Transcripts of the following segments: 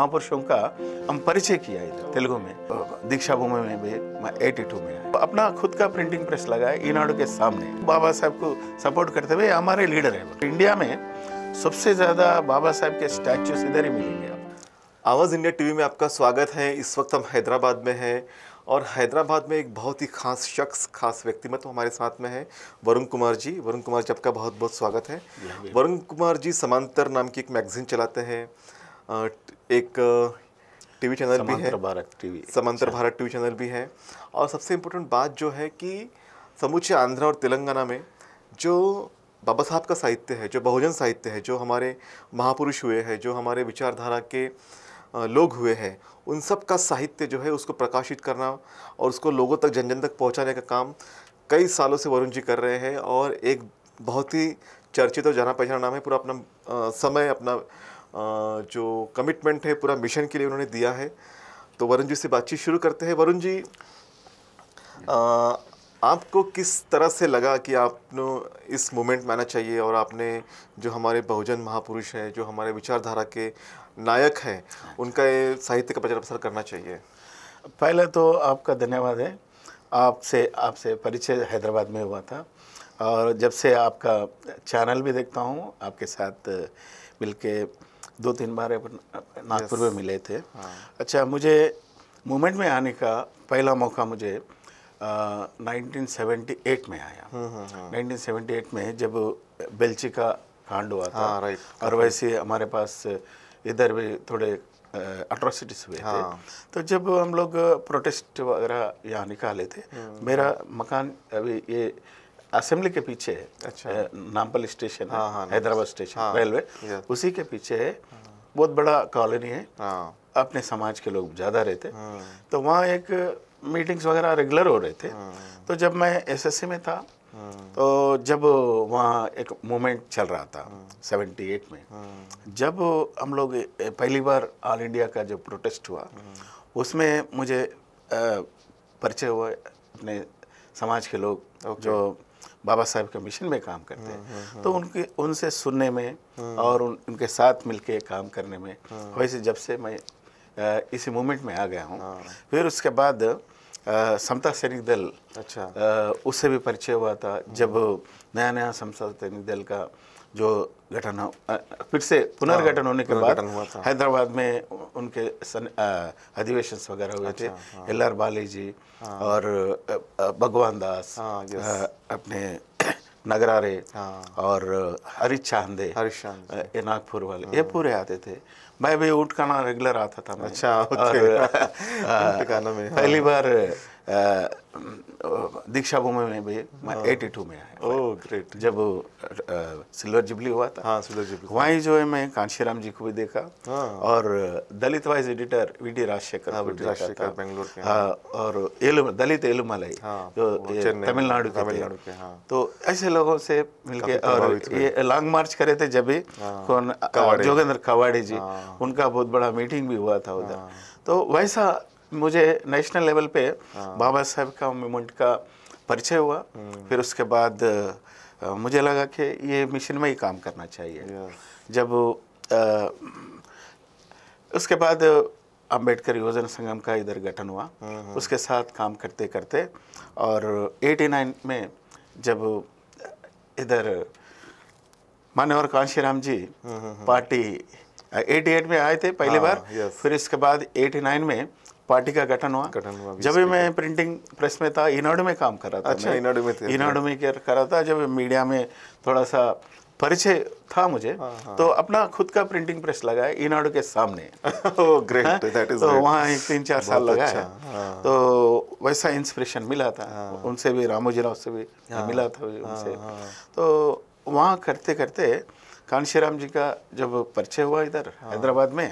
महापुरुषों का हम परिचय किया इधर तेलुगु में दीक्षा भूमि में भी मैं एटी टू में अपना खुद का प्रिंटिंग प्रेस लगा है ईनाडो के सामने बाबा साहब को सपोर्ट करते हुए हमारे लीडर है इंडिया में सबसे ज़्यादा बाबा साहब के स्टैचूस इधर ही मिलेंगे आवाज़ इंडिया टीवी में आपका स्वागत है इस वक्त हम हैदराबाद में हैं और हैदराबाद में एक बहुत ही खास शख्स खास व्यक्तिमत्व हमारे साथ में है वरुण कुमार जी वरुण कुमार जी आपका बहुत बहुत स्वागत है हाँ, वरुण कुमार जी समांतर नाम की एक मैगज़ीन चलाते हैं एक टीवी चैनल भी है भारत टीवी समांतर अच्छा। भारत टीवी चैनल भी है और सबसे इम्पोर्टेंट बात जो है कि समूचे आंध्र और तेलंगाना में जो बाबा साहब का साहित्य है जो बहुजन साहित्य है जो हमारे महापुरुष हुए हैं जो हमारे विचारधारा के लोग हुए हैं उन सब का साहित्य जो है उसको प्रकाशित करना और उसको लोगों तक जन जन तक पहुंचाने का काम कई सालों से वरुण जी कर रहे हैं और एक बहुत ही चर्चित और जाना पहचाना नाम है पूरा अपना समय अपना जो कमिटमेंट है पूरा मिशन के लिए उन्होंने दिया है तो वरुण जी से बातचीत शुरू करते हैं वरुण जी आपको किस तरह से लगा कि आपने इस मोमेंट में आना चाहिए और आपने जो हमारे बहुजन महापुरुष हैं जो हमारे विचारधारा के नायक हैं उनका ये साहित्य का प्रचार प्रसार करना चाहिए पहले तो आपका धन्यवाद है आपसे आपसे परिचय हैदराबाद में हुआ था और जब से आपका चैनल भी देखता हूँ आपके साथ मिलके दो तीन बार नागपुर में मिले थे हाँ। अच्छा मुझे मूवमेंट में आने का पहला मौका मुझे आ, 1978 में आया 1978 हम्म, हम्म, हम्म। में जब बेल्ची का कांड हुआ था हाँ, और वैसे हमारे पास इधर भी थोड़े अट्रोसिटीज हुए हाँ। थे तो जब हम लोग प्रोटेस्ट वगैरह यहाँ निकाले थे मेरा मकान अभी ये असेंबली के पीछे है अच्छा नामपल स्टेशन है हाँ, हाँ, हैदराबाद स्टेशन हाँ, रेलवे उसी के पीछे है बहुत बड़ा कॉलोनी है अपने समाज के लोग ज़्यादा रहते तो वहाँ एक मीटिंग्स वगैरह रेगुलर हो रहे थे तो जब मैं एसएससी में था तो जब वहाँ एक मूवमेंट चल रहा था 78 में जब हम लोग पहली बार ऑल इंडिया का जो प्रोटेस्ट हुआ उसमें मुझे परिचय हुआ अपने समाज के लोग जो बाबा साहेब के मिशन में काम करते हैं हम्म, हम्म, तो हम्म। उनके उनसे सुनने में और उन, उनके साथ मिलके काम करने में वैसे जब से मैं इसी मूवमेंट में आ गया हूँ हाँ। फिर उसके बाद समता सैनिक दल अच्छा आ, उससे भी परिचय हुआ था जब नया नया समता सैनिक दल का जो गठन फिर से पुनर्गठन होने के बाद हैदराबाद में उनके अधिवेशन वगैरह हुए थे एल आर बाली जी और भगवान दास अपने नगरारे और हरीश चांदे नागपुर वाले ये पूरे आते थे भाई भाई ऊँट खाना रेगुलर आता था मैं अच्छा ओके ऊँट खाना में पहली बार दीक्षा भूमि में भी मैं एटी हाँ। टू में आया ओह ग्रेट जब सिल्वर जुबली हुआ था हाँ सिल्वर जुबली वहीं जो है मैं कांशीराम जी को भी देखा हाँ। और Dalit Voice editor V D Rajshekar हाँ, राजशेखर बेंगलोर के हाँ, और एलु दलित एलुमलाई जो तमिलनाडु तमिलनाडु के तो ऐसे लोगों से मिलके और ये लॉन्ग मार्च करे थे जब भी कौन जोगेंद्र कवाड़े जी उनका बहुत बड़ा मीटिंग भी हुआ था उधर तो वैसा मुझे नेशनल लेवल पे हाँ। बाबा साहेब का मूवमेंट का परिचय हुआ हम्म। फिर उसके बाद मुझे लगा कि ये मिशन में ही काम करना चाहिए जब आ, उसके बाद अम्बेडकर योजना संगम का इधर गठन हुआ हाँ, हाँ। उसके साथ काम करते करते और 89 में जब इधर मान्यवर कांशीराम जी पार्टी 88 में आए थे पहली बार फिर इसके बाद 89 में पार्टी का गठन हुआ गठन हुआ जब मैं प्रिंटिंग प्रेस में था इनाडो में काम कर रहा था अच्छा इनाडो में इनाडो में रहा था जब मीडिया में थोड़ा सा परिचय था मुझे हाँ।, हाँ। तो अपना खुद का प्रिंटिंग प्रेस लगाया इनाडो के सामने oh, great, हाँ? तो वहाँ एक तीन चार साल लगाया अच्छा, हाँ। तो वैसा इंस्पिरेशन मिला था हाँ। उनसे भी रामोजी राव से भी हाँ। मिला था उनसे हाँ।, हाँ। तो वहाँ करते करते राम जी का जब परिचय हुआ इधर हाँ। हैदराबाद में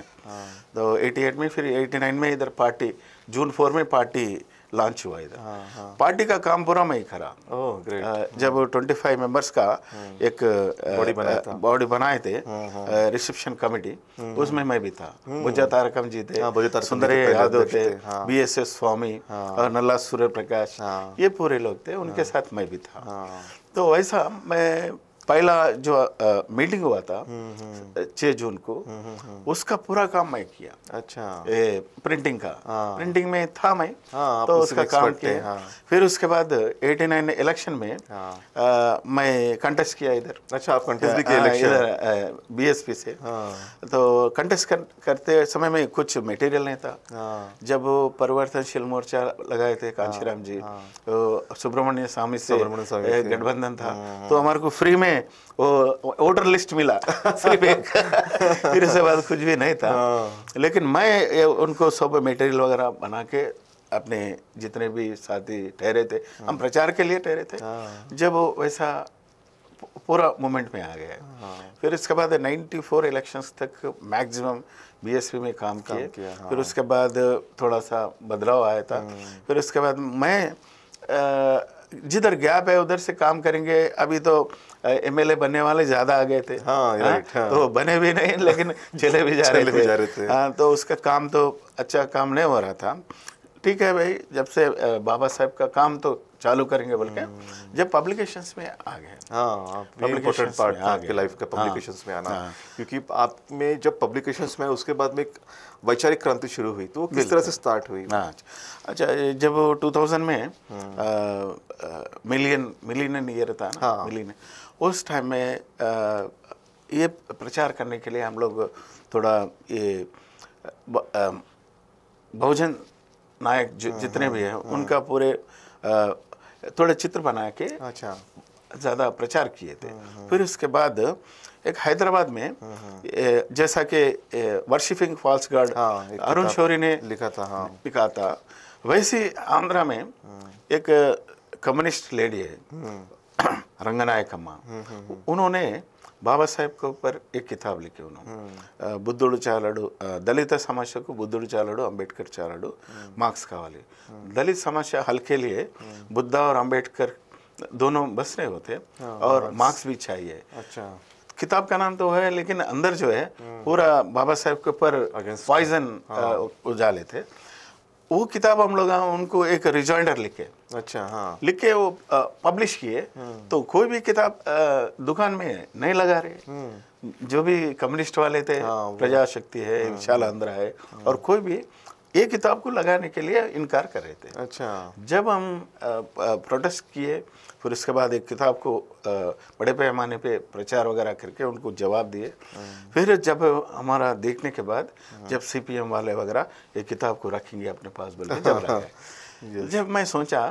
तो 88 में फिर 89 में इधर पार्टी जून फोर में पार्टी लॉन्च हुआ इधर हाँ, हाँ। पार्टी का काम पूरा मई खरा करा oh, great. जब 25 हाँ। मेंबर्स का एक बॉडी बनाए थे रिसेप्शन हम्म, कमेटी उसमें हम्म। मैं भी था हम्म। भुजा तारकम जी थे सुंदर यादव थे बी एस एस स्वामी और नल्ला सूर्य प्रकाश ये पूरे लोग थे उनके साथ मैं भी था तो वैसा मैं पहला जो आ, मीटिंग हुआ था हम्म, हम्म। छह जून को हम्म, उसका पूरा काम मैं किया अच्छा ए, प्रिंटिंग का प्रिंटिंग हाँ। में था मैं हाँ, तो उसका काम किया हाँ। फिर उसके बाद 89 इलेक्शन में आ, हाँ। मैं कंटेस्ट किया इधर अच्छा आप कंटेस्ट भी किया इधर बीएसपी से तो कंटेस्ट कर, करते समय में कुछ मटेरियल नहीं था जब परिवर्तनशील मोर्चा लगाए थे कांशीराम जी तो सुब्रमण्य स्वामी से गठबंधन था तो हमारे को फ्री में हमें ऑर्डर लिस्ट मिला सिर्फ एक फिर उसके बाद कुछ भी नहीं था हाँ। लेकिन मैं उनको सब मटेरियल वगैरह बना के अपने जितने भी साथी ठहरे थे हाँ। हम प्रचार के लिए ठहरे थे हाँ। जब वो वैसा पूरा मोमेंट में आ गया है फिर इसके बाद 94 इलेक्शंस तक मैक्सिमम बीएसपी में काम किए किया, हाँ। फिर उसके बाद थोड़ा सा बदलाव आया था फिर उसके बाद मैं आ, जिधर गैप है उधर से काम करेंगे अभी तो एमएलए बनने वाले ज़्यादा आ गए थे हाँ, हाँ, हाँ, तो बने भी नहीं लेकिन चले भी जा रहे थे, जा रहे थे। हाँ, तो उसका काम तो अच्छा काम नहीं हो रहा था ठीक है भाई जब से बाबा साहब का काम तो चालू करेंगे बोल के हम्म। जब पब्लिकेशंस में आ गए हाँ इंपॉर्टेंट पार्ट आपके लाइफ का पब्लिकेशंस हाँ, में आना हाँ। क्योंकि आप में जब पब्लिकेशंस में उसके बाद में वैचारिक क्रांति शुरू हुई तो किस तरह से स्टार्ट हुई हाँ, अच्छा जब 2000 में हम्म। मिलियन मिलियन ईयर था ना हाँ। मिलियन उस टाइम में आ, ये प्रचार करने के लिए हम लोग थोड़ा ये बहुजन नायक हम्म, जितने भी हम्म, हैं उनका पूरे थोड़े चित्र बना के अच्छा ज़्यादा प्रचार किए थे हम्म, हम्म। फिर उसके बाद एक हैदराबाद में हम्म, जैसा कि वर्शिपिंग फॉल्सगढ़ हाँ, अरुण शौरी ने लिखा था हाँ। लिखा था वैसी आंध्रा में एक कम्युनिस्ट लेडी है रंगनायक अम्मा उन्होंने बाबा साहेब के ऊपर एक किताब लिखी उन्होंने बुद्धुड़ चालड़ दलित समस्या को बुद्धुड़ चालड़ अंबेडकर चालड़ मार्क्स कावाली दलित समस्या हल के लिए बुद्धा और अंबेडकर दोनों बस रहे होते हाँ, और मार्क्स भी चाहिए अच्छा किताब का नाम तो है लेकिन अंदर जो है हम्म। पूरा बाबा साहेब के ऊपर पॉइजन उजाले थे वो किताब हम लोग उनको एक रिजॉइंडर लिखे अच्छा हाँ लिख के वो पब्लिश किए हम्म। तो कोई भी किताब दुकान में नहीं लगा रहे हम्म। जो भी कम्युनिस्ट वाले थे हाँ, प्रजा शक्ति है हाँ, इंशाल्लाह अंदर है हाँ, और कोई भी ये किताब को लगाने के लिए इनकार कर रहे थे अच्छा जब हम प्रोटेस्ट किए फिर उसके बाद एक किताब को बड़े पैमाने पे प्रचार वगैरह करके उनको जवाब दिए हम्म। फिर जब हमारा देखने के बाद जब सीपीएम वाले वगैरह ये किताब को रखेंगे अपने पास बोलते जब जब मैं सोचा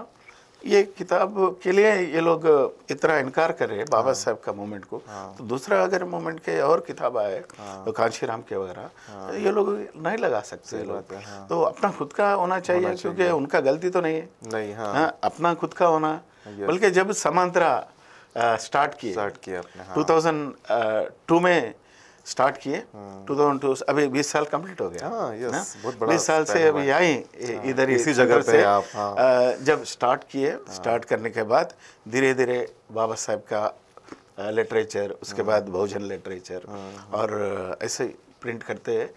ये किताब के लिए ये लोग इतना इनकार कर रहे हैं बाबा हाँ। साहब का मूवमेंट को हाँ। तो दूसरा अगर मूवमेंट के और किताब आए हाँ। तो राम के वगैरह तो ये लोग नहीं लगा सकते लोग तो अपना खुद का होना चाहिए क्योंकि उनका गलती तो नहीं है नहीं हाँ अपना खुद का होना बल्कि जब समांतरा स्टार्ट किया टू थाउजेंड टू में स्टार्ट किए टू थाउजेंड टू अभी बीस साल कंप्लीट हो गया हाँ, यस, बहुत बड़ा बीस साल से अभी आई हाँ, इधर इसी जगह से आप हाँ। जब स्टार्ट किए हाँ। स्टार्ट करने के बाद धीरे धीरे बाबा साहेब का लिटरेचर उसके हाँ। बाद बहुजन लिटरेचर और ऐसे प्रिंट करते हैं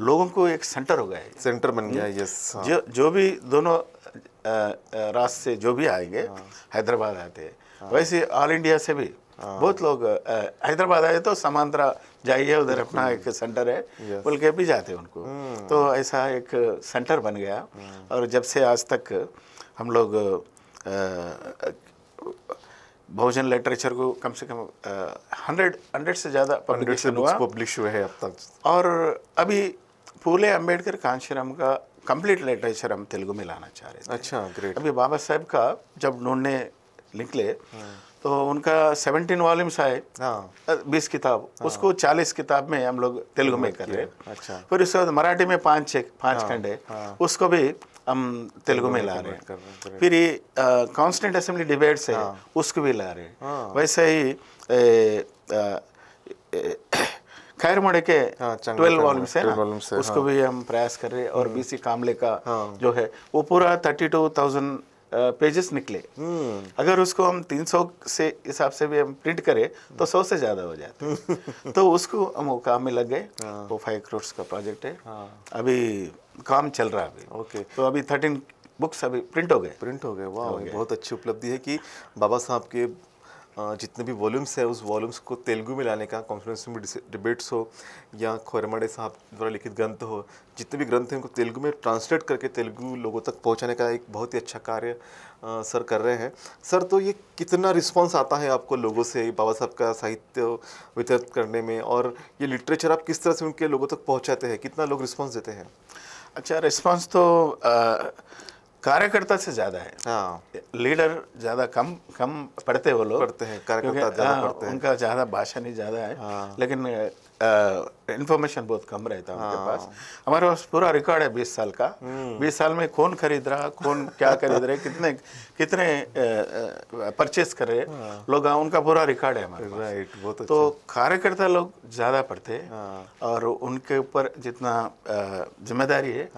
लोगों को एक सेंटर हो गया है सेंटर बन गया यस हम्म। जो जो भी दोनों रास्ते जो भी आएंगे हैदराबाद आते हैं वैसे ऑल इंडिया से भी हाँ। बहुत लोग हैदराबाद आए तो समांतरा जाइए उधर अपना हम्म। एक सेंटर है बोल के भी जाते उनको हम्म। तो ऐसा एक सेंटर बन गया हम्म। और जब से आज तक हम लोग भोजन लिटरेचर को कम से कम हंड्रेड हंड्रेड से ज़्यादा पब्लिकेशन हुआ पब्लिश हुए हैं अब तक और अभी फूले अम्बेडकर कांशीराम का कंप्लीट लिटरेचर हम तेलुगु में लाना चाह रहे थे अच्छा ग्रेट अभी बाबा साहेब का जब उन्होंने निकले तो उनका सेवनटीन वॉल्यूम्स आए हाँ बीस किताब हाँ। उसको चालीस किताब में हम लोग तेलुगु में कर रहे अच्छा फिर उसके बाद मराठी में पांच छः पाँच हाँ, खंडे हाँ। उसको भी हम तेलुगु में ला रहे हैं फिर ये कांस्टेंट असेंबली डिबेट्स है उसको भी ला रहे हैं हाँ। वैसे ही खैर मोड़े के ट्वेल्व हाँ, वॉल्यूम्स है उसको भी हम प्रयास कर रहे हैं और बीसी हम्म। कामले का जो है वो पूरा थर्टी टू थाउजेंड पेजेस निकले हम्म। अगर उसको हम 300 से हिसाब से भी हम प्रिंट करें तो 100 से ज़्यादा हो जाते तो उसको हम काम में लग गए हाँ। वो फाइव करोड़ का प्रोजेक्ट है हाँ। अभी काम चल रहा है अभी ओके तो अभी थर्टीन बुक्स अभी प्रिंट हो गए प्रिंट हो गए वाह बहुत अच्छी उपलब्धि है कि बाबा साहब के जितने भी वॉल्यूम्स है उस वॉल्यूम्स को तेलुगु में लाने का कॉन्फ्रेंस में डिबेट्स हो या खोरमाडे साहब द्वारा लिखित ग्रंथ हो जितने भी ग्रंथ हैं उनको तेलुगु में ट्रांसलेट करके तेलुगु लोगों तक पहुंचाने का एक बहुत ही अच्छा कार्य सर कर रहे हैं सर तो ये कितना रिस्पांस आता है आपको लोगों से बाबा साहब का साहित्य वितरित करने में और ये लिटरेचर आप किस तरह से उनके लोगों तक पहुँचाते हैं कितना लोग रिस्पॉन्स देते हैं अच्छा रिस्पॉन्स तो आ, कार्यकर्ता से ज्यादा है हाँ। लीडर ज्यादा कम कम पढ़ते वो लोग पढ़ते हैं कार्यकर्ता ज्यादा हाँ, पढ़ते हैं उनका ज्यादा भाषा नहीं ज्यादा है हाँ। लेकिन इन्फॉर्मेशन बहुत कम रहता है उनके पास हमारे पास पूरा रिकॉर्ड है बीस साल का हम्म। बीस साल में कौन खरीद रहा कौन क्या खरीद रहे कितने कितने परचेस कर रहे लोग उनका पूरा रिकॉर्ड है हमारे राइट बहुत तो अच्छा। कार्यकर्ता लोग ज़्यादा पढ़ते हैं और उनके ऊपर जितना जिम्मेदारी है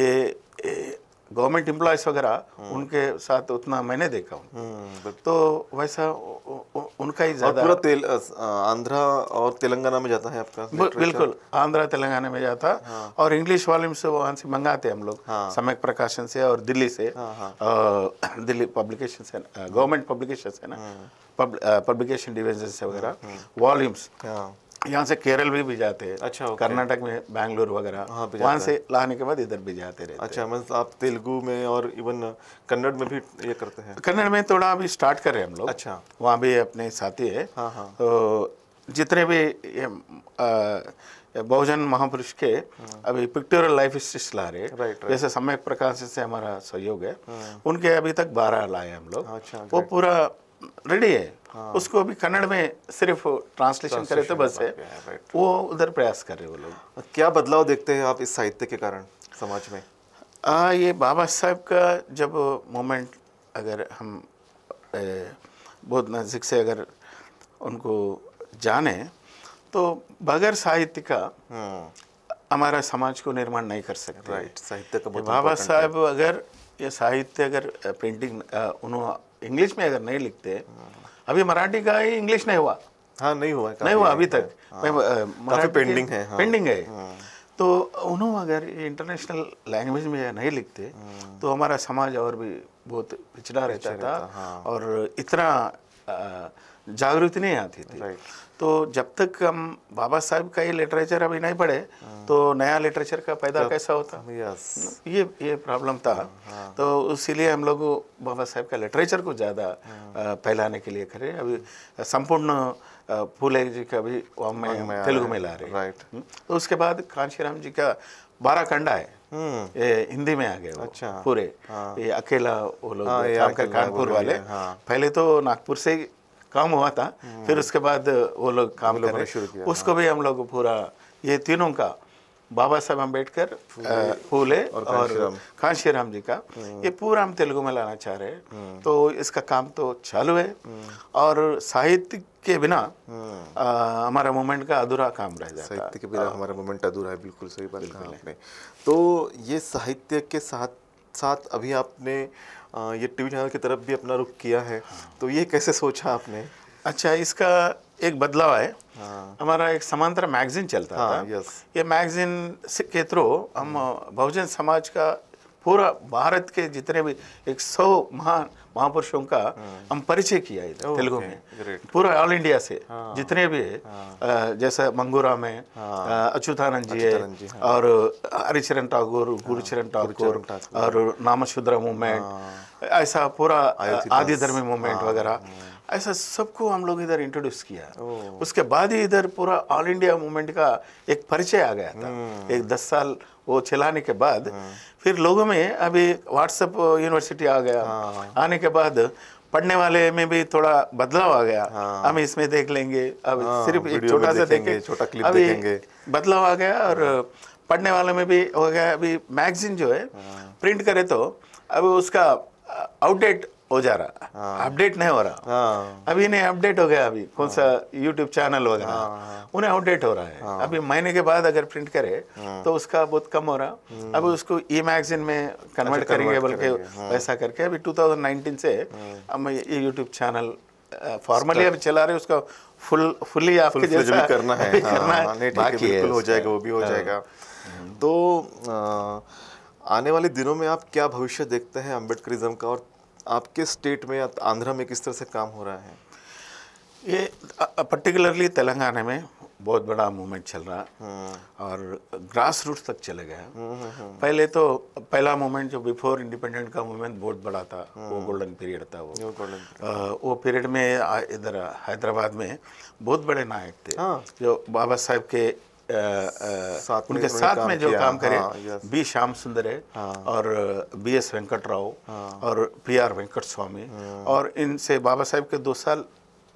ये गवर्नमेंट एम्प्लॉयज़ वगैरह हम्म। उनके साथ उतना मैंने देखा हूँ हम्म, तो वैसा उनका ही ज़्यादा पूरा तेल आंध्रा और तेलंगाना में जाता है आपका बिल्कुल आंध्रा तेलंगाना में जाता हाँ। और इंग्लिश वॉल्यूम से वहां से मंगाते हम लोग हाँ। समय प्रकाशन से और दिल्ली से हाँ, हाँ। दिल्ली पब्लिकेशन से गवर्नमेंट पब्लिकेशन से ना हम्म। पब्लिकेशन डिविजन से वगैरह वॉल्यूम्स हाँ। यहाँ से केरल भी भी जाते हैं अच्छा कर्नाटक में बैंगलोर वगैरह हाँ, वहाँ से लाने के बाद इधर भी जाते रहते अच्छा मतलब आप तेलुगू में और इवन कन्नड़ में भी ये करते हैं कन्नड़ में थोड़ा अभी स्टार्ट कर रहे हैं हम लोग अच्छा वहाँ भी अपने साथी है हाँ हाँ तो जितने भी बहुजन महापुरुष के हाँ। अभी पिक्टोरियल लाइफ स्टिच ला रहे जैसे समय प्रकाश से हमारा सहयोग है हाँ। उनके अभी तक बारह लाए हम लोग अच्छा, वो पूरा रेडी है हाँ। उसको अभी कन्नड़ में सिर्फ ट्रांसलेशन करे तो बस है वो उधर प्रयास कर रहे वो लोग क्या बदलाव देखते हैं आप इस साहित्य के कारण समाज में आ, ये बाबा साहब का जब मोमेंट अगर हम ए, बहुत नज़दीक से अगर उनको जाने तो बगैर साहित्य का हाँ। हमारा समाज को निर्माण नहीं कर सकते राइट साहित्य का बाबा साहब अगर ये साहित्य अगर प्रिंटिंग उन्होंने इंग्लिश में अगर नहीं लिखते अभी मराठी का ही इंग्लिश नहीं हुआ हाँ नहीं हुआ नहीं हुआ अभी तक हाँ। काफी पेंडिंग है पेंडिंग हाँ। है हाँ। तो उन्होंने अगर इंटरनेशनल लैंग्वेज में नहीं लिखते तो हमारा समाज और भी बहुत पिछड़ा रहता था और इतना जागृति नहीं आती थी तो जब तक हम बाबा साहब का ये लिटरेचर अभी नहीं पढ़े हाँ। तो नया लिटरेचर का पैदा कैसा होता ये ये प्रॉब्लम था हाँ, हाँ। तो इसीलिए हम लोग बाबा साहब का लिटरेचर को ज़्यादा फैलाने के लिए करे अभी संपूर्ण फूले जी का भी तेलुगु में ला रहे हम्म। तो उसके बाद कांशीराम जी का बारह कंडा है हम्म। ये हिंदी में आ गए अच्छा पूरे हाँ। ये अकेला वो लोग कानपुर वाले पहले तो नागपुर से काम हुआ था फिर उसके बाद वो लोग काम लो कर शुरू किया उसको भी हाँ। हम लोग पूरा ये तीनों का बाबा साहब अम्बेडकर फूले और, और कांशीराम जी का हाँ। ये पूरा हम तेलुगु में लाना चाह रहे हैं हाँ। तो इसका काम तो चालू है और साहित्य के बिना हमारा मूवमेंट का अधूरा काम रह जाता साहित्य के बिना हमारा मूवमेंट अधूरा है बिल्कुल सही बात है तो ये साहित्य के साथ साथ अभी आपने ये टीवी चैनल की तरफ भी अपना रुख किया है तो ये कैसे सोचा आपने अच्छा इसका एक बदलाव है हाँ। हमारा एक समांतर मैगजीन चलता हाँ, था यस ये मैगजीन के थ्रू हम हम्म। बहुजन समाज का पूरा भारत के जितने भी एक सौ महान महापुरुषों का हाँ। हम परिचय किया इधर तेलुगु में पूरा ऑल इंडिया से हाँ। जितने भी है जैसा मंगूराम है अच्युतानंद जी है हाँ। और हरिचरण टागोर गुरुचरण टागोर और नामशुद्र मूवमेंट ऐसा पूरा आदि धर्मी मूवमेंट वगैरह ऐसा सबको हम लोग इधर इंट्रोड्यूस किया उसके बाद ही इधर पूरा ऑल इंडिया मूवमेंट का एक परिचय आ गया था हम्म। एक दस साल वो चलाने के बाद हाँ। फिर लोगों में अभी व्हाट्सएप यूनिवर्सिटी आ गया हाँ, हाँ। आने के बाद पढ़ने वाले में भी थोड़ा बदलाव आ गया हाँ। हम इसमें देख लेंगे अब हाँ, सिर्फ एक छोटा सा देखेंगे छोटा क्लिप देखेंगे बदलाव आ गया और हाँ। पढ़ने वाले में भी हो गया अभी मैगजीन जो है हाँ। प्रिंट करे तो अब उसका आउटडेट हो जा रहा अपडेट हाँ। नहीं हो रहा हाँ। अभी नहीं अपडेट हो गया अभी कौन सा यूट्यूब चैनल वगैरह उन्हें अपडेट हो रहा है हाँ। अभी महीने के बाद अगर प्रिंट करे तो उसका बहुत कम हो रहा हम्म। अभी उसको ई मैगजीन में कन्वर्ट अच्छा, करेंगे बल्कि वैसा करके अभी 2019 से हम ये यूट्यूब चैनल फॉर्मली अभी चला रहे उसका फुल फुली आपके फुल जैसा करना है करना है बाकी हो जाएगा वो भी हो जाएगा हम्म। तो आने वाले दिनों में आप क्या भविष्य देखते हैं अम्बेडकरिज्म का और आपके स्टेट में या आंध्र में किस तरह से काम हो रहा है ये पर्टिकुलरली तेलंगाना में बहुत बड़ा मूवमेंट चल रहा हम्म। और ग्रास रूट तक चले गए हम्म, हम्म, पहले तो पहला मूवमेंट जो बिफोर इंडिपेंडेंट का मूवमेंट बहुत बड़ा था वो गोल्डन पीरियड था वो आ, वो पीरियड में इधर हैदराबाद में बहुत बड़े नायक थे हाँ। जो बाबा साहेब के साथ उनके साथ में जो काम करे हाँ, बी श्याम सुंदर है हाँ। और बी एस वेंकट राव हाँ। और पी आर वेंकट स्वामी और इनसे बाबा साहेब के दो साल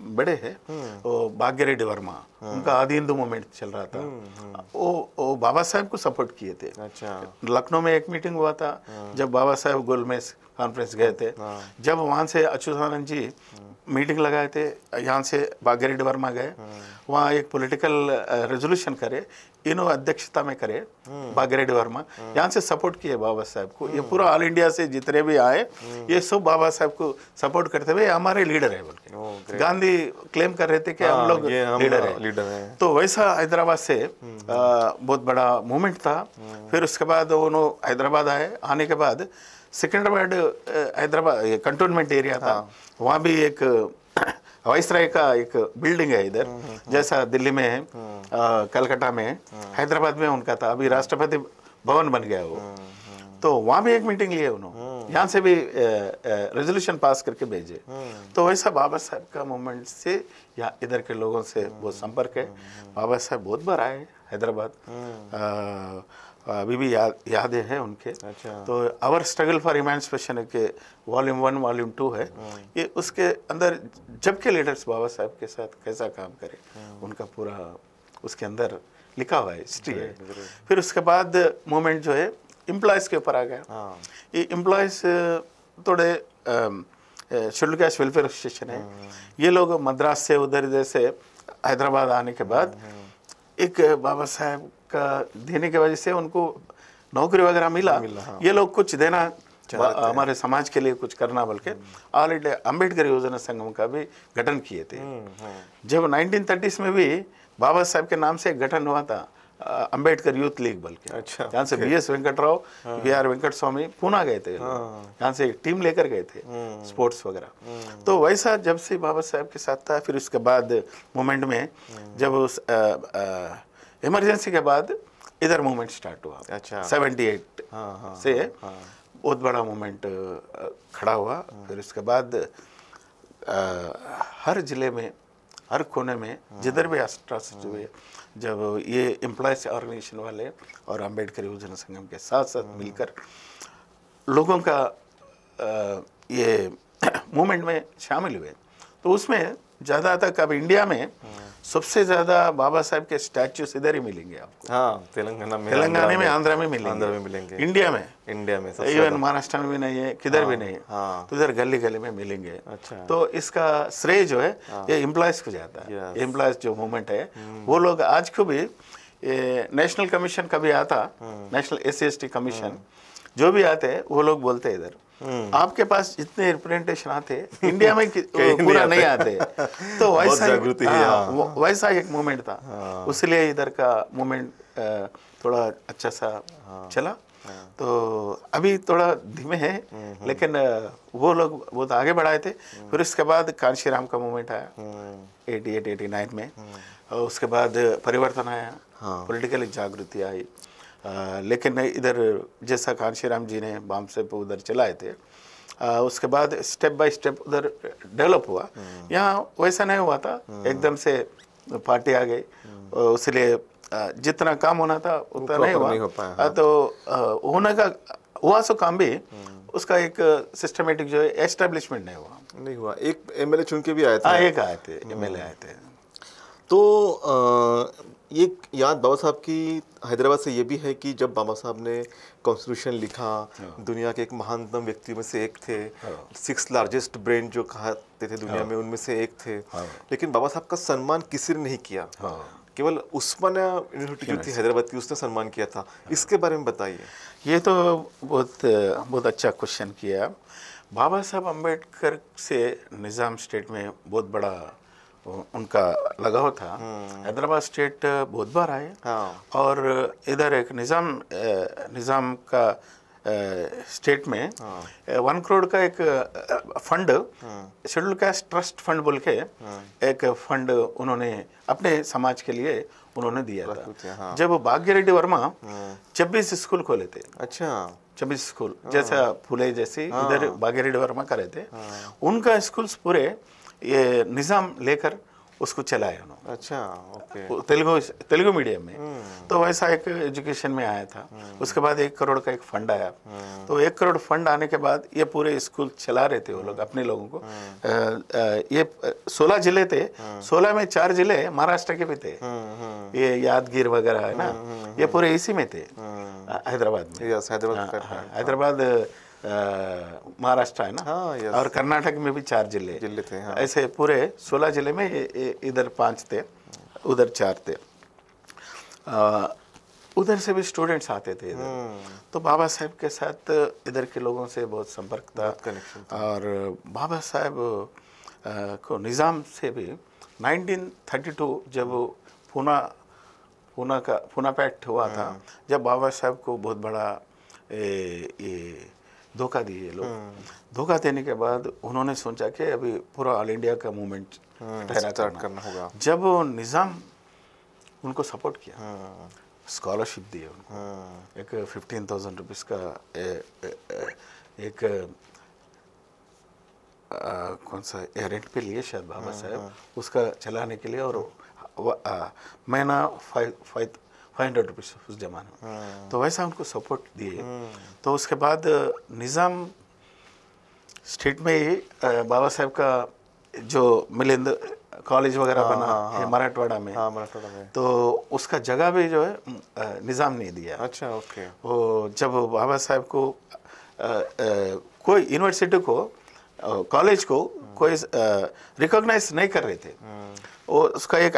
बड़े है वो हम्म। भाग्य रेड्डी वर्मा हाँ। उनका आदि हिंदू मूवमेंट चल रहा था वो हम्म, वो हम्म। बाबा साहब को सपोर्ट किए थे अच्छा लखनऊ में एक मीटिंग हुआ था हाँ। जब बाबा साहब गोलमेज कॉन्फ्रेंस गए थे हाँ। जब वहाँ से आनंद जी मीटिंग लगाए थे यहाँ से भाग्य रेड्डी वर्मा गए वहाँ एक पॉलिटिकल रेजोल्यूशन करे ಏನು अध्यक्षता में करे हम्म। बागरेड़ी वर्मा हम्म। यहाँ से सपोर्ट किए बाबा साहब को ये हम्म। पूरा ऑल इंडिया से जितने भी आए ये सब बाबा साहब को सपोर्ट करते हुए हमारे लीडर है बोल के गांधी क्लेम कर रहे थे कि हम हाँ, लोग लीडर है लीडर है तो वैसा हैदराबाद से बहुत बड़ा मूवमेंट था फिर उसके बाद उन्होंने हैदराबाद आए आने के बाद सिकंदराबाद हैदराबाद कंटोनमेंट एरिया था हाँ। वहाँ भी एक वाइसराय का एक बिल्डिंग है इधर हम्म, हम्म, जैसा हम्म। दिल्ली में है कलकत्ता में है हैदराबाद में उनका था अभी राष्ट्रपति भवन बन गया वो तो वहाँ भी एक मीटिंग लिए उन्होंने यहाँ से भी रेजोल्यूशन पास करके भेजे तो वैसा बाबा साहब का मूवमेंट से या इधर के लोगों से बहुत संपर्क है बाबा साहब बहुत बार आए हैदराबाद अभी भी याद यादें हैं उनके अच्छा। तो आवर स्ट्रगल फॉर इमेंसपेशन के वॉल्यूम वन वॉल्यूम टू है हाँ। ये उसके अंदर जब के लीडर्स बाबा साहब के साथ कैसा काम करें हाँ। उनका पूरा उसके अंदर लिखा हुआ है हिस्ट्री है फिर उसके बाद मोमेंट जो है एम्प्लॉयज़ के ऊपर आ गया हाँ। ये एम्प्लॉयज़ थोड़े शेड्यूल कैश वेलफेयर एसोसिएशन है ये लोग मद्रास से उधर इधर से हैदराबाद आने के बाद एक बाबा साहेब का देने के वजह से उनको नौकरी वगैरह मिला, मिला हाँ। ये लोग कुछ देना हमारे समाज के लिए कुछ करना बल्कि ऑल हम्म। इंडिया अम्बेडकर योजना संगम का भी गठन किए थे हम्म, हम्म। जब नाइनटीन में भी बाबा साहब के नाम से गठन हुआ था अंबेडकर यूथ लीग बल्कि अच्छा यहाँ से बी एस वेंकट राव हाँ। बी आर वेंकट स्वामी पूना गए थे यहाँ से एक टीम लेकर गए थे स्पोर्ट्स वगैरह तो वैसा जब से बाबा साहब के साथ था फिर उसके बाद मोमेंट में जब उस आ, आ, इमरजेंसी के बाद इधर मूवमेंट स्टार्ट हुआ अच्छा सेवेंटी एट हाँ, हाँ, से हाँ, बहुत बड़ा मूवमेंट खड़ा हुआ फिर उसके बाद आ, हर ज़िले में हर कोने में जिधर भी ट्रस्ट हुई जब ये एम्प्लॉयज ऑर्गेनाइजेशन वाले और अम्बेडकर योजना संगम के साथ साथ मिलकर लोगों का आ, ये मूवमेंट में शामिल हुए तो उसमें ज़्यादा तक अब इंडिया में सबसे ज़्यादा बाबा साहब के स्टैचूस इधर ही मिलेंगे आप हाँ तेलंगाना में तेलंगाना में आंध्रा में मिलेंगे आंध्रा में मिलेंगे इंडिया में इंडिया में सबसे इवन महाराष्ट्र में भी नहीं है किधर हाँ, भी नहीं है हाँ, तो इधर गली गली में मिलेंगे अच्छा तो इसका श्रेय जो है हाँ, ये एम्प्लॉयज़ को जाता है एम्प्लॉयज़ जो मूवमेंट है हम्म। वो लोग आज को भी नेशनल कमीशन कभी आता नेशनल एस सी कमीशन जो भी आते हैं वो लोग बोलते हैं इधर हम्म। आपके पास जितने रिप्रेजेंटेशन आते इंडिया में पूरा नहीं आते तो वैसा जागृति हाँ, हाँ। वैसा एक मूवमेंट था हाँ। उसलिए इधर का मूवमेंट थोड़ा अच्छा सा चला तो अभी थोड़ा धीमे है लेकिन वो लोग बहुत आगे बढ़ाए थे हम्म। फिर उसके बाद कांशी राम का मूवमेंट आया हम्म। एटी एट एटी नाइन में उसके बाद परिवर्तन आया पॉलिटिकल जागृति आई आ, लेकिन इधर जैसा कांशी राम जी ने बाम से उधर चलाए थे आ, उसके बाद स्टेप बाय स्टेप उधर डेवलप हुआ यहाँ वैसा नहीं हुआ था एकदम से पार्टी आ गई इसलिए जितना काम होना था उतना नहीं हुआ नहीं हो हाँ। तो होने का हुआ सो काम भी उसका एक सिस्टमेटिक जो है एस्टेब्लिशमेंट नहीं हुआ नहीं हुआ एक एमएलए चुन के भी आए थे आ, हाँ, एक आए थे एमएलए आए थे हम्म। तो ये याद बाबा साहब की हैदराबाद से ये भी है कि जब बाबा साहब ने कॉन्स्टिट्यूशन लिखा हाँ। दुनिया के एक महानतम व्यक्तियों में से एक थे सिक्स लार्जेस्ट ब्रेन जो कहते थे दुनिया हाँ। में उनमें से एक थे हाँ। लेकिन बाबा साहब का सम्मान किसी ने नहीं किया केवल उस्मानिया यूनिवर्सिटी जो थी हैदराबाद की उसने सम्मान किया था इसके बारे में बताइए ये तो बहुत बहुत अच्छा क्वेश्चन किया बाबा साहब अम्बेडकर से निज़ाम स्टेट में बहुत बड़ा उनका लगाव था हम्म। हैदराबाद स्टेट बहुत बार आए हाँ। और इधर एक निज़ाम निज़ाम का स्टेट में हाँ। वन करोड़ का एक फंड हाँ। शेड्यूल कास्ट ट्रस्ट फंड बोल के हाँ। एक फंड उन्होंने अपने समाज के लिए उन्होंने दिया था हाँ। जब भाग्य रेड्डी वर्मा हाँ। छब्बीस स्कूल खोले थे अच्छा छब्बीस स्कूल जैसा फूले जैसे इधर भाग्य रेड्डी वर्मा करे थे उनका स्कूल्स पूरे ये निज़ाम लेकर उसको चलाए उन्होंने अच्छा ओके तेलुगु तेलुगु मीडियम में हम्म। तो वैसा एक एजुकेशन में आया था हम्म। उसके बाद एक करोड़ का एक फंड आया हम्म। तो एक करोड़ फंड आने के बाद ये पूरे स्कूल चला रहे थे वो लोग अपने लोगों को आ, आ, ये सोलह जिले थे सोलह में चार जिले महाराष्ट्र के भी थे ये यादगीर वगैरह है ना ये पूरे इसी में थे हैदराबाद में हैदराबाद हाँ, महाराष्ट्र है ना हाँ और कर्नाटक में भी चार जिले जिले थे हाँ। ऐसे पूरे सोलह जिले में इधर पांच थे उधर चार थे उधर से भी स्टूडेंट्स आते थे इधर हम्म। तो बाबा साहब के साथ इधर के लोगों से बहुत संपर्क था और बाबा साहब को निज़ाम से भी 1932 जब पूना पूना का पूना पैट हुआ था हम्म। जब बाबा साहब को बहुत बड़ा ए, ए, धोखा दिए लोग हाँ। धोखा देने के बाद उन्होंने सोचा कि अभी पूरा ऑल इंडिया का मूवमेंट हाँ, करना, करना होगा जब निज़ाम उनको सपोर्ट किया स्कॉलरशिप हाँ। दिए उनको एक फिफ्टीन थाउजेंड रुपीज़ का ए, ए, ए, एक आ, कौन सा रेंट पे लिए शायद बाबा साहब उसका चलाने के लिए और महीना five five five hundred rupees उस ज़माने में हाँ। तो वैसा उनको सपोर्ट दिए हाँ। तो उसके बाद निज़ाम स्टेट में ही बाबा साहेब का जो मिलिंद कॉलेज वगैरह हाँ, बना है मराठवाड़ा में मराठवाड़ा में तो उसका जगह भी जो है निज़ाम ने दिया अच्छा ओके वो जब बाबा साहब को कोई यूनिवर्सिटी को कॉलेज को कोई रिकॉग्नाइज नहीं कर रहे थे वो उसका एक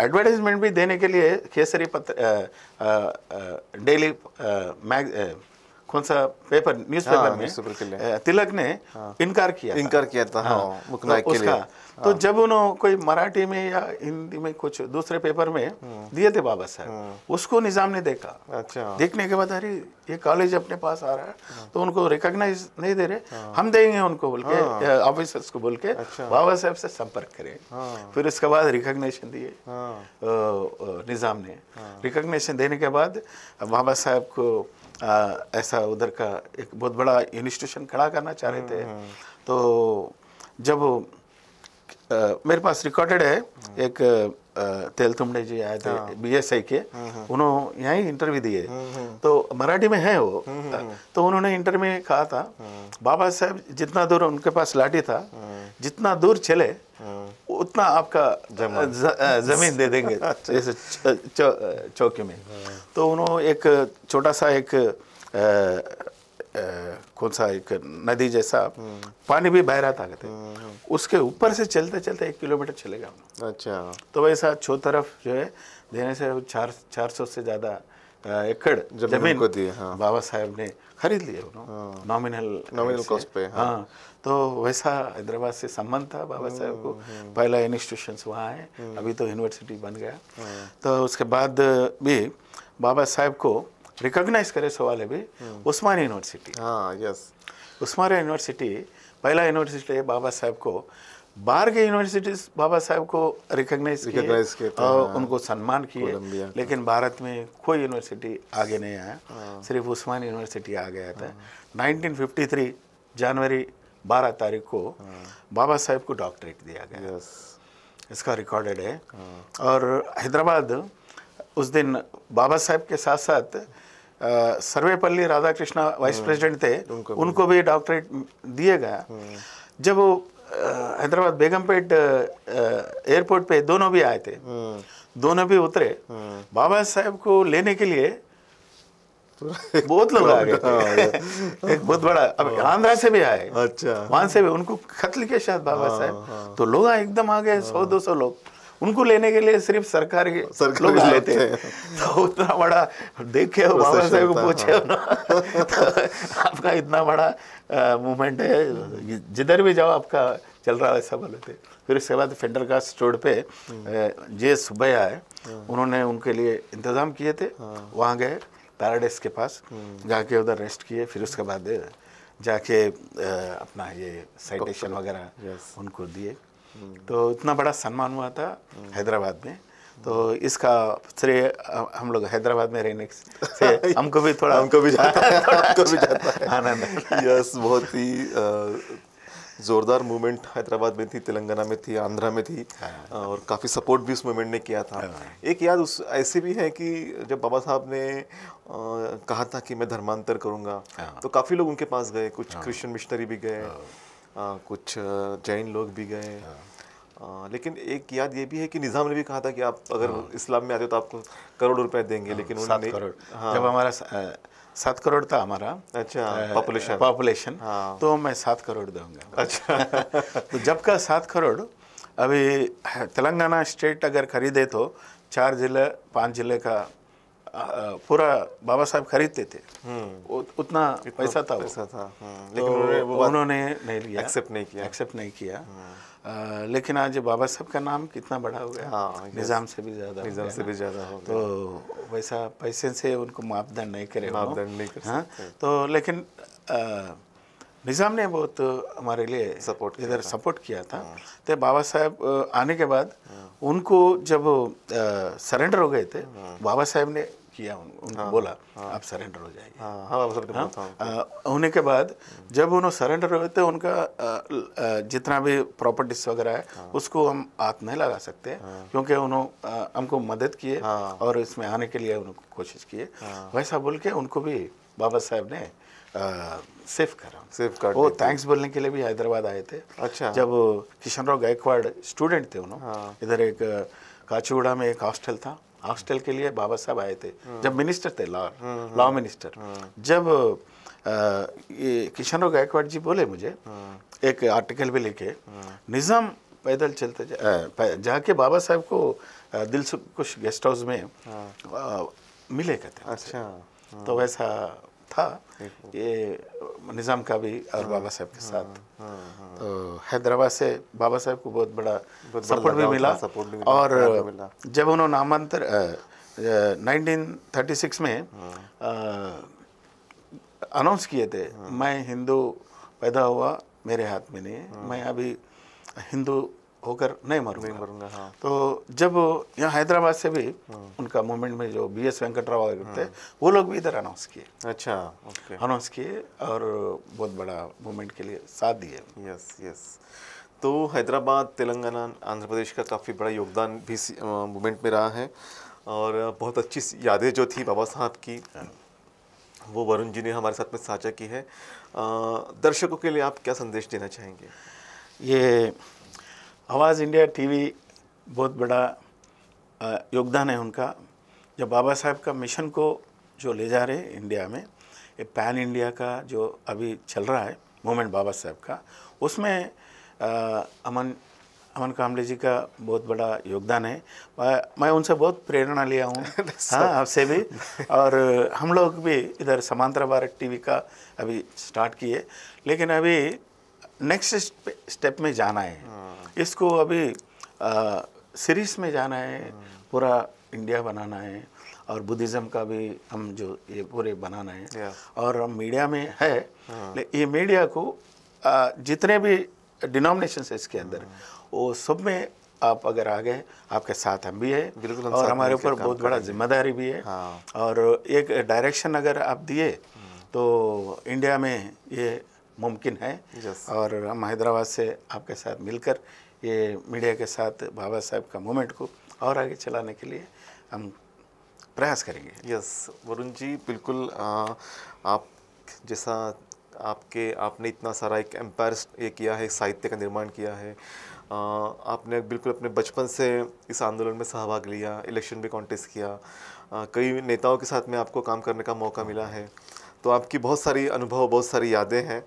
एडवर्टाइजमेंट भी देने के लिए केसरी पत्र डेली मैग कौन सा पेपर न्यूज पेपर हाँ, में तिलक ने हाँ, इनकार किया इनकार किया था हाँ, हाँ, तो के उसका तो हाँ, तो जब उन्होंने कोई मराठी में या हिंदी में कुछ दूसरे पेपर में हम्म। दिए थे बाबा साहब हम्म। उसको निजाम ने देखा अच्छा देखने के बाद अरे ये कॉलेज अपने पास आ रहा है हाँ। तो उनको रिकॉग्नाइज नहीं दे रहे हाँ। हम देंगे उनको बोल के ऑफिसर्स हाँ। को बोल के अच्छा। बाबा साहब से संपर्क करे फिर उसके बाद रिकॉग्नेशन दिए निज़ाम ने रिकॉग्नेशन देने के बाद बाबा साहब को आ, ऐसा उधर का एक बहुत बड़ा इंस्टीट्यूशन खड़ा करना चाह रहे थे हम्म, हम्म। तो जब आ, मेरे पास रिकॉर्डेड है हम्म। एक तेल तुमने जी आए थे बी एस आई के उन्होंने यहाँ ही इंटरव्यू दिए तो मराठी में है वो तो उन्होंने इंटरव्यू में कहा था बाबा साहब जितना दूर उनके पास लाठी था जितना दूर चले उतना आपका ज़मीन दे देंगे अच्छा। जैसे चौकी में हाँ। तो उन्होंने एक छोटा सा एक कौन सा एक नदी जैसा हाँ। पानी भी बह रहा था कहते हाँ, उसके ऊपर से चलते चलते एक किलोमीटर चले गए अच्छा तो वैसा छो तरफ जो है देने से चार चार सौ से ज़्यादा एकड़ जमीन को दिए हाँ। बाबा साहब ने खरीद लिए नॉमिनल नॉमिनल कॉस्ट पे हाँ, हाँ। तो वैसा हैदराबाद से संबंध था बाबा साहब को हम्म, हम्म। पहला इंस्टीट्यूशन वहाँ आए हम्म। अभी तो यूनिवर्सिटी बन गया तो उसके बाद भी बाबा साहब को रिकॉग्नाइज करे सवाल है भी उस्मान यूनिवर्सिटी हाँ यस उस्मान यूनिवर्सिटी पहला यूनिवर्सिटी है बाबा साहब को बाहर के यूनिवर्सिटीज बाबा साहब को रिकॉग्नाइज किए और हाँ। उनको सम्मान किए लेकिन भारत में कोई यूनिवर्सिटी आगे नहीं आया हाँ। सिर्फ उस्मान यूनिवर्सिटी आ गया था 1953 हाँ। जनवरी बारह तारीख को हाँ। बाबा साहेब को डॉक्टरेट दिया गया yes. इसका रिकॉर्डेड है हाँ। और हैदराबाद उस दिन बाबा साहेब के साथ साथ सर्वेपल्ली राधाकृष्ण वाइस प्रेसिडेंट थे उनको, उनको भी डॉक्टरेट दिए गया हाँ। जब वो हैदराबाद बेगमपेट एयरपोर्ट पे दोनों भी आए थे दोनों भी उतरे बाबा साहेब को लेने के लिए तो बहुत लोग आ गए हाँ, एक बहुत बड़ा अब हाँ। आंध्रा से भी आए अच्छा वहां से भी उनको खत लिखे शायद बाबा हाँ, साहेब तो लोग एकदम आ गए सौ दो सौ लोग उनको लेने के लिए सिर्फ सरकार के सरकार लोग लेते हैं तो उतना बड़ा देखे हो बाबा साहब को पूछे हो ना तो आपका इतना बड़ा मूवमेंट है जिधर भी जाओ आपका चल रहा है सब बोलते फिर उसके बाद फेंडर का स्टोर पे हम्म। जे सुबह आए उन्होंने उनके लिए इंतज़ाम किए थे वहाँ गए पैराडेस के पास हम्म। जाके उधर रेस्ट किए फिर उसके बाद जाके अपना ये साइटेशन वगैरह उनको दिए हम्म। तो इतना बड़ा सम्मान हुआ था हम्म। हैदराबाद में तो इसका श्रेय हम लोग हैदराबाद में रहने से हमको भी थोड़ा हमको भी जाता है हमको भी जाता है आनंद यस बहुत ही ज़ोरदार मूवमेंट हैदराबाद में थी तेलंगाना में थी आंध्रा में थी हाँ। और काफ़ी सपोर्ट भी उस मूवमेंट ने किया था हाँ। एक याद उस ऐसे भी है कि जब बाबा साहब ने कहा था कि मैं धर्मांतर करूँगा हाँ। तो काफ़ी लोग उनके पास गए कुछ क्रिश्चियन मिशनरी भी गए कुछ जैन लोग भी गए आ, लेकिन एक याद ये भी है कि निज़ाम ने भी कहा था कि आप अगर इस्लाम में आते हो तो आपको करोड़ रुपए देंगे लेकिन उन्होंने हाँ, जब हमारा सात करोड़ था हमारा अच्छा पॉपुलेशन हाँ। तो मैं सात करोड़ दूंगा अच्छा तो जब का सात करोड़ अभी तेलंगाना स्टेट अगर खरीदे तो चार जिले पांच जिले का पूरा बाबा साहब खरीदते थे हम्म। उतना पैसा था पैसा था हम्म। तो लेकिन उन्होंने उन्होंने नहीं लिया एक्सेप्ट नहीं किया एक्सेप्ट नहीं किया हम्म। आ, लेकिन आज बाबा साहब का नाम कितना बड़ा हो गया हाँ, निज़ाम से भी ज़्यादा निज़ाम से भी ज़्यादा हो तो वैसा पैसे से उनको मापदंड नहीं करे मापदंड नहीं कर हाँ तो लेकिन निज़ाम ने बहुत हमारे लिए सपोर्ट इधर सपोर्ट किया था हाँ। तो बाबा साहब आने के बाद हाँ। उनको जब सरेंडर हो गए थे बाबा साहब ने किया उन, उनको हाँ, बोला हाँ, आप सरेंडर हो जाएंगे हाँ, हाँ, हाँ, हाँ, होने के बाद जब उन्होंने सरेंडर हुए थे उनका आ, आ, जितना भी प्रॉपर्टीज वगैरह है हाँ, उसको हम हाथ नहीं लगा सकते हाँ, क्योंकि उन्होंने हमको मदद किए हाँ, और इसमें आने के लिए उनको कोशिश किए हाँ, वैसा बोल के उनको भी बाबा साहब ने सेफ करा सेफ कर वो थैंक्स बोलने के लिए भी हैदराबाद आए थे अच्छा जब किशन राव गायकवाड़ स्टूडेंट थे उन्होंने हाँ। इधर एक काचीगुड़ा में एक हॉस्टल था हॉस्टल के लिए बाबा साहब आए थे हम्म। जब मिनिस्टर थे लॉ लॉ मिनिस्टर जब किशन राव गायकवाड़ जी बोले मुझे हम्म। एक आर्टिकल भी लिखे हम्म। निज़ाम पैदल चलते जाके बाबा साहब को दिल से कुछ गेस्ट हाउस में आ, मिले कहते अच्छा तो वैसा था ये निज़ाम का भी और हाँ, बाबा साहब के हाँ, साथ हाँ, हाँ, तो हैदराबाद से बाबा साहब को बहुत बड़ा सपोर्ट भी मिला और जब उन्होंने नामांतर 1936 में हाँ। अनाउंस किए थे मैं हिंदू पैदा हुआ मेरे हाथ में नहीं मैं अभी हिंदू होकर नहीं मरूंगा नहीं मरूंगा हाँ। तो जब यहाँ हैदराबाद से भी हाँ। उनका मूवमेंट में जो बी एस वेंकट राव वो लोग भी इधर अनाउंस किए अच्छा अनाउंस किए और बहुत बड़ा मूवमेंट के लिए साथ दिए यस यस तो हैदराबाद तेलंगाना आंध्र प्रदेश का काफ़ी बड़ा योगदान भी मूवमेंट में रहा है और बहुत अच्छी यादें जो थी बाबा साहब की वो वरुण जी ने हमारे साथ में साझा की है दर्शकों के लिए आप क्या संदेश देना चाहेंगे ये आवाज़ इंडिया टीवी बहुत बड़ा योगदान है उनका जब बाबा साहब का मिशन को जो ले जा रहे हैं इंडिया में ये पैन इंडिया का जो अभी चल रहा है मूवमेंट बाबा साहब का उसमें आ, अमन अमन कामले जी का बहुत बड़ा योगदान है मैं उनसे बहुत प्रेरणा लिया हूँ हाँ आपसे भी और हम लोग भी इधर समांतरा भारत टीवी का अभी स्टार्ट किए लेकिन अभी नेक्स्ट स्टेप में जाना है हाँ। इसको अभी सीरीज में जाना है पूरा इंडिया बनाना है और बुद्धिज़्म का भी हम जो ये पूरे बनाना है और हम मीडिया में है हाँ। ये मीडिया को आ, जितने भी डिनोमिनेशन है इसके अंदर हाँ। वो सब में आप अगर आ गए आपके साथ हम भी है बिल्कुल और हमारे ऊपर बहुत बड़ा जिम्मेदारी भी है हाँ। और एक डायरेक्शन अगर आप दिए हाँ। तो इंडिया में ये मुमकिन है और हम हैदराबाद से आपके साथ मिलकर ये मीडिया के साथ बाबा साहब का मूवमेंट को और आगे चलाने के लिए हम प्रयास करेंगे यस वरुण जी बिल्कुल आ, आप जैसा आपके आपने इतना सारा एक एम्पायर ये किया है साहित्य का निर्माण किया है आ, आपने बिल्कुल अपने बचपन से इस आंदोलन में सहभाग लिया इलेक्शन भी कॉन्टेस्ट किया आ, कई नेताओं के साथ में आपको काम करने का मौका मिला है तो आपकी बहुत सारी अनुभव बहुत सारी यादें हैं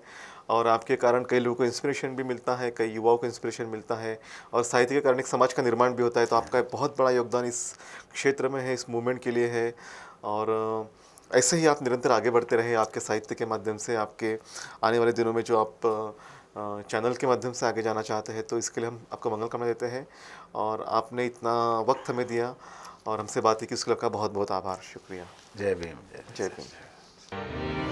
और आपके कारण कई लोगों को इंस्पिरेशन भी मिलता है कई युवाओं को इंस्पिरेशन मिलता है और साहित्य के कारण एक समाज का निर्माण भी होता है तो आपका बहुत बड़ा योगदान इस क्षेत्र में है इस मूवमेंट के लिए है और ऐसे ही आप निरंतर आगे बढ़ते रहे आपके साहित्य के माध्यम से आपके आने वाले दिनों में जो आप चैनल के माध्यम से आगे जाना चाहते हैं तो इसके लिए हम आपको मंगल कामना देते हैं और आपने इतना वक्त हमें दिया और हमसे बात की उसके लिए आपका बहुत बहुत आभार शुक्रिया जय भीम जय भीम